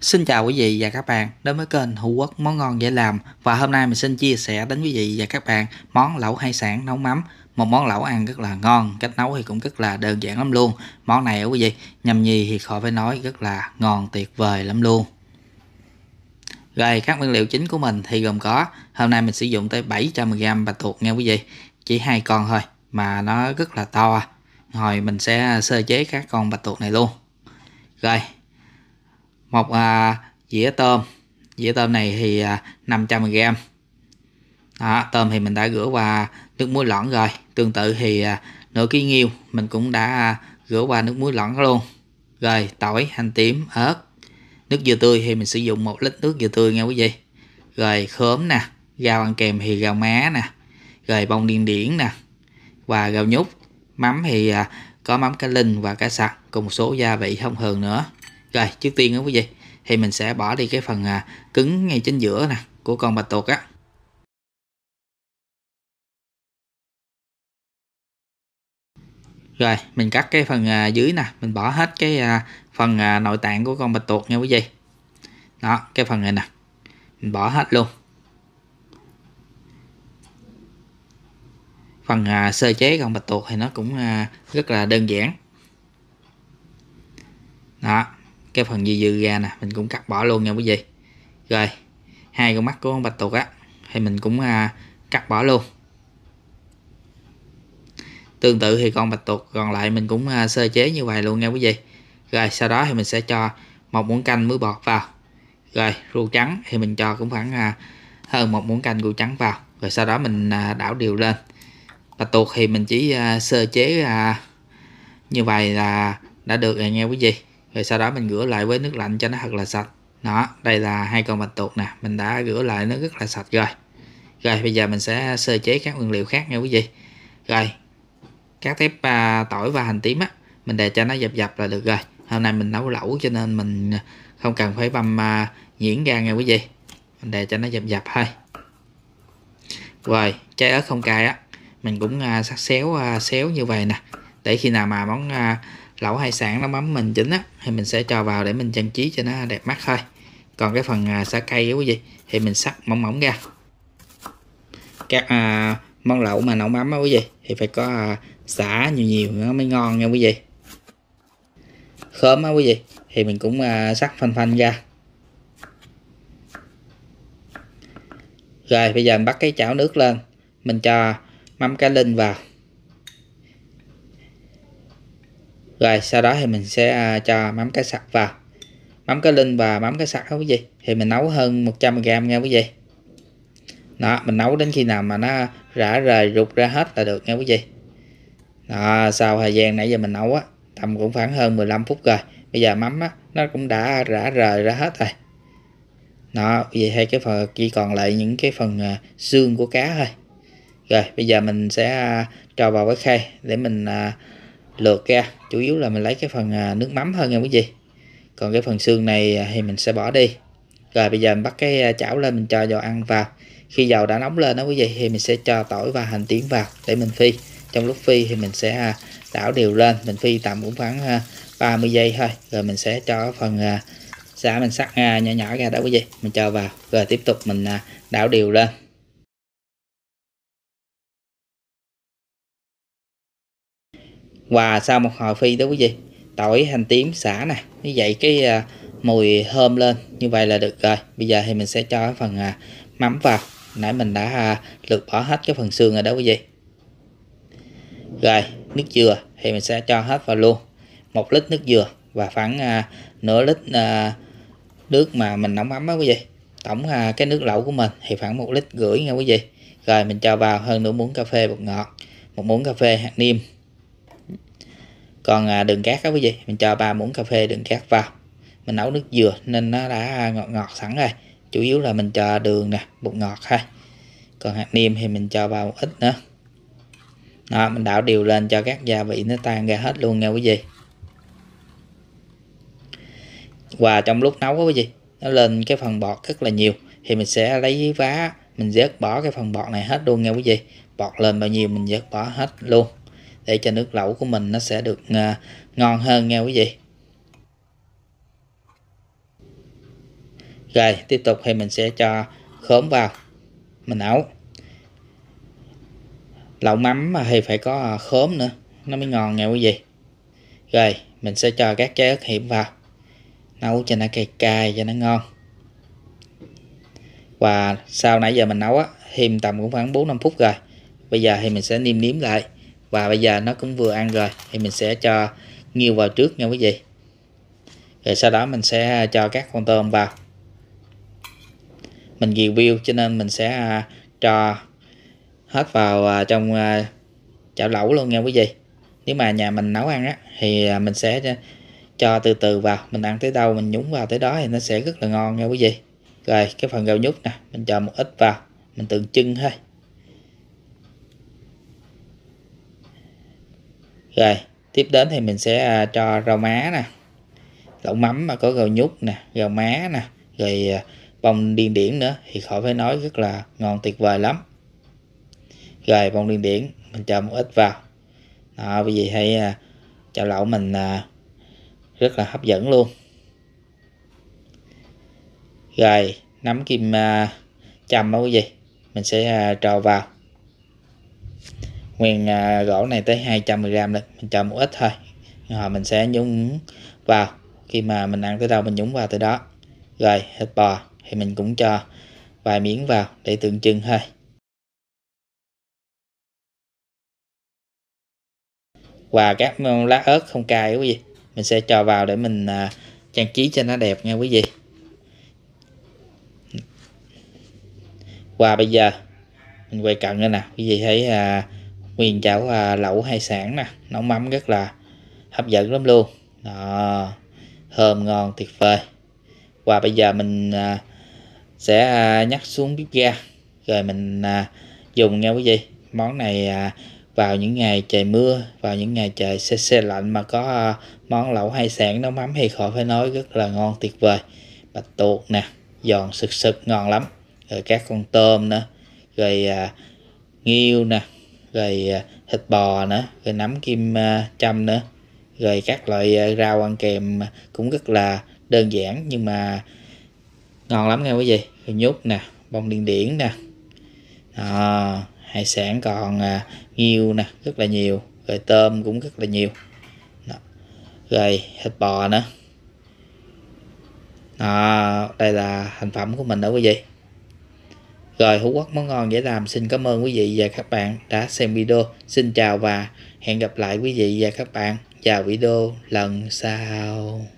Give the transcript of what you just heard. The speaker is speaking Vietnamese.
Xin chào quý vị và các bạn đến với kênh Hữu Quốc Món Ngon Dễ Làm và hôm nay mình xin chia sẻ đến quý vị và các bạn món lẩu hải sản nấu mắm một món lẩu ăn rất là ngon cách nấu thì cũng rất là đơn giản lắm luôn món này quý vị nhầm nhì thì khỏi phải nói rất là ngon tuyệt vời lắm luôn rồi các nguyên liệu chính của mình thì gồm có hôm nay mình sử dụng tới 700g bạch tuộc nha quý vị chỉ hai con thôi mà nó rất là to rồi mình sẽ sơ chế các con bạch tuộc này luôn rồi một à, dĩa tôm dĩa tôm này thì à, 500g đó, tôm thì mình đã rửa qua nước muối lỏng rồi tương tự thì à, nửa ký nghiêu mình cũng đã à, rửa qua nước muối lỏng luôn rồi tỏi hành tím ớt nước dừa tươi thì mình sử dụng một lít nước dừa tươi nghe quý vị rồi khóm nè rau ăn kèm thì rau má nè rồi bông điên điển nè và rau nhút mắm thì à, có mắm cá linh và cá sặc cùng một số gia vị thông thường nữa rồi trước tiên đó quý vị thì mình sẽ bỏ đi cái phần à, cứng ngay chính giữa nè của con bạch tuộc á. Rồi mình cắt cái phần à, dưới nè, mình bỏ hết cái à, phần nội tạng của con bạch tuộc nha quý vị. Đó, cái phần này nè. Mình bỏ hết luôn. phần sơ chế con bạch tuộc thì nó cũng rất là đơn giản đó cái phần dư dư ra nè mình cũng cắt bỏ luôn nha quý vị rồi hai con mắt của con bạch tuộc á thì mình cũng à, cắt bỏ luôn tương tự thì con bạch tuộc còn lại mình cũng à, sơ chế như vậy luôn nha quý vị rồi sau đó thì mình sẽ cho một muỗng canh muối bọt vào rồi rượu trắng thì mình cho cũng khoảng à, hơn một muỗng canh rượu trắng vào rồi sau đó mình à, đảo đều lên bạch tuộc thì mình chỉ à, sơ chế à, như vậy là đã được rồi nha quý vị rồi sau đó mình rửa lại với nước lạnh cho nó thật là sạch đó đây là hai con bạch tuộc nè mình đã rửa lại nó rất là sạch rồi rồi bây giờ mình sẽ sơ chế các nguyên liệu khác nha quý vị rồi các thép à, tỏi và hành tím á mình để cho nó dập dập là được rồi hôm nay mình nấu lẩu cho nên mình không cần phải băm à, nhuyễn ra nha quý vị mình để cho nó dập dập thôi rồi trái ớt không cay á mình cũng à, sắc xéo à, xéo như vậy nè để khi nào mà món à, lẩu hải sản nó mắm mình chính á thì mình sẽ cho vào để mình trang trí cho nó đẹp mắt thôi còn cái phần à, xả cây quý vị thì mình sắc mỏng mỏng ra các à, món lẩu mà nấu mắm á quý vị thì phải có à, xả nhiều nhiều nó mới ngon nha quý vị khóm á quý vị thì mình cũng à, sắc phanh phanh ra rồi bây giờ mình bắt cái chảo nước lên mình cho mắm cá linh vào rồi sau đó thì mình sẽ à, cho mắm cá sặc vào mắm cá linh và mắm cá sặc đó quý vị thì mình nấu hơn 100 gram nha quý vị đó mình nấu đến khi nào mà nó rã rời rụt ra hết là được nha quý vị đó, sau thời gian nãy giờ mình nấu á tầm cũng khoảng hơn 15 phút rồi bây giờ mắm á nó cũng đã rã rời ra hết rồi đó vì hai cái phần chỉ còn lại những cái phần à, xương của cá thôi rồi bây giờ mình sẽ à, cho vào cái khay để mình à, lượt ra chủ yếu là mình lấy cái phần à, nước mắm hơn nha quý vị còn cái phần xương này à, thì mình sẽ bỏ đi rồi bây giờ mình bắt cái à, chảo lên mình cho dầu ăn vào khi dầu đã nóng lên đó quý vị thì mình sẽ cho tỏi và hành tím vào để mình phi trong lúc phi thì mình sẽ đảo đều lên mình phi tầm cũng khoảng 30 giây thôi rồi mình sẽ cho phần xả mình sắc nhỏ nhỏ ra đó quý vị mình cho vào rồi tiếp tục mình đảo đều lên và sau một hồi phi đó quý vị tỏi hành tím xả nè như vậy cái à, mùi thơm lên như vậy là được rồi bây giờ thì mình sẽ cho cái phần à, mắm vào nãy mình đã à, lược bỏ hết cái phần xương rồi đó quý vị rồi nước dừa thì mình sẽ cho hết vào luôn một lít nước dừa và khoảng à, nửa lít à, nước mà mình nóng ấm đó quý vị tổng à, cái nước lẩu của mình thì khoảng một lít rưỡi nha quý vị rồi mình cho vào hơn nửa muỗng cà phê bột ngọt một muỗng cà phê hạt niêm còn à, đường cát các quý vị mình cho ba muỗng cà phê đường cát vào mình nấu nước dừa nên nó đã à, ngọt ngọt sẵn rồi chủ yếu là mình cho đường nè bột ngọt ha còn hạt niêm thì mình cho vào một ít nữa đó, mình đảo đều lên cho các gia vị nó tan ra hết luôn nha quý vị và trong lúc nấu quý vị nó lên cái phần bọt rất là nhiều thì mình sẽ lấy vá mình dớt bỏ cái phần bọt này hết luôn nha quý vị bọt lên bao nhiêu mình dớt bỏ hết luôn để cho nước lẩu của mình nó sẽ được à, ngon hơn nha quý vị rồi tiếp tục thì mình sẽ cho khóm vào mình nấu lẩu mắm thì phải có à, khóm nữa nó mới ngon nha quý vị rồi mình sẽ cho các trái ớt hiểm vào nấu cho nó cay cay cho nó ngon và sau nãy giờ mình nấu á hiềm tầm cũng khoảng 4-5 phút rồi bây giờ thì mình sẽ niêm nếm lại và bây giờ nó cũng vừa ăn rồi thì mình sẽ cho nhiều vào trước nha quý vị rồi sau đó mình sẽ à, cho các con tôm vào mình review cho nên mình sẽ à, cho hết vào à, trong chảo lẩu luôn nha quý vị nếu mà nhà mình nấu ăn á thì mình sẽ cho từ từ vào mình ăn tới đâu mình nhúng vào tới đó thì nó sẽ rất là ngon nha quý vị rồi cái phần gạo nhút nè mình cho một ít vào mình tượng trưng thôi rồi tiếp đến thì mình sẽ à, cho rau má nè lẩu mắm mà có rau nhút nè rau má nè rồi à, bông điên điển nữa thì khỏi phải nói rất là ngon tuyệt vời lắm rồi bông điên điển mình cho một ít vào đó bởi vì thấy à, chảo lẩu mình rất là hấp dẫn luôn rồi nấm kim chầm đó quý vị mình sẽ cho vào nguyên à, gỗ này tới 200g lên mình cho một ít thôi rồi mình sẽ nhúng vào khi mà mình ăn tới đâu mình nhúng vào tới đó rồi thịt bò thì mình cũng cho vài miếng vào để tượng trưng thôi và các lá ớt không cay quý vị mình sẽ cho vào để mình à, trang trí cho nó đẹp nha quý vị và bây giờ mình quay cận nữa nè quý vị thấy à, nguyên chảo à, lẩu hải sản nè nấu mắm rất là hấp dẫn lắm luôn đó, thơm ngon tuyệt vời và bây giờ mình à, sẽ à, nhắc xuống bếp ga rồi mình à, dùng nha quý vị món này à, vào những ngày trời mưa vào những ngày trời xe xe lạnh mà có à, món lẩu hải sản nấu mắm thì khỏi phải nói rất là ngon tuyệt vời bạch tuộc nè giòn sực sực ngon lắm rồi các con tôm nữa rồi à, nghiêu nè rồi à, thịt bò nữa rồi nấm kim à, châm nữa rồi các loại à, rau ăn kèm cũng rất là đơn giản nhưng mà ngon lắm nghe quý vị rồi nhút nè bông điên điển nè à, hải sản còn à, nghiêu nè rất là nhiều rồi tôm cũng rất là nhiều Đó. rồi thịt bò nữa à, đây là thành phẩm của mình đó quý vị rồi hữu quốc món ngon dễ làm xin cảm ơn quý vị và các bạn đã xem video. Xin chào và hẹn gặp lại quý vị và các bạn vào video lần sau.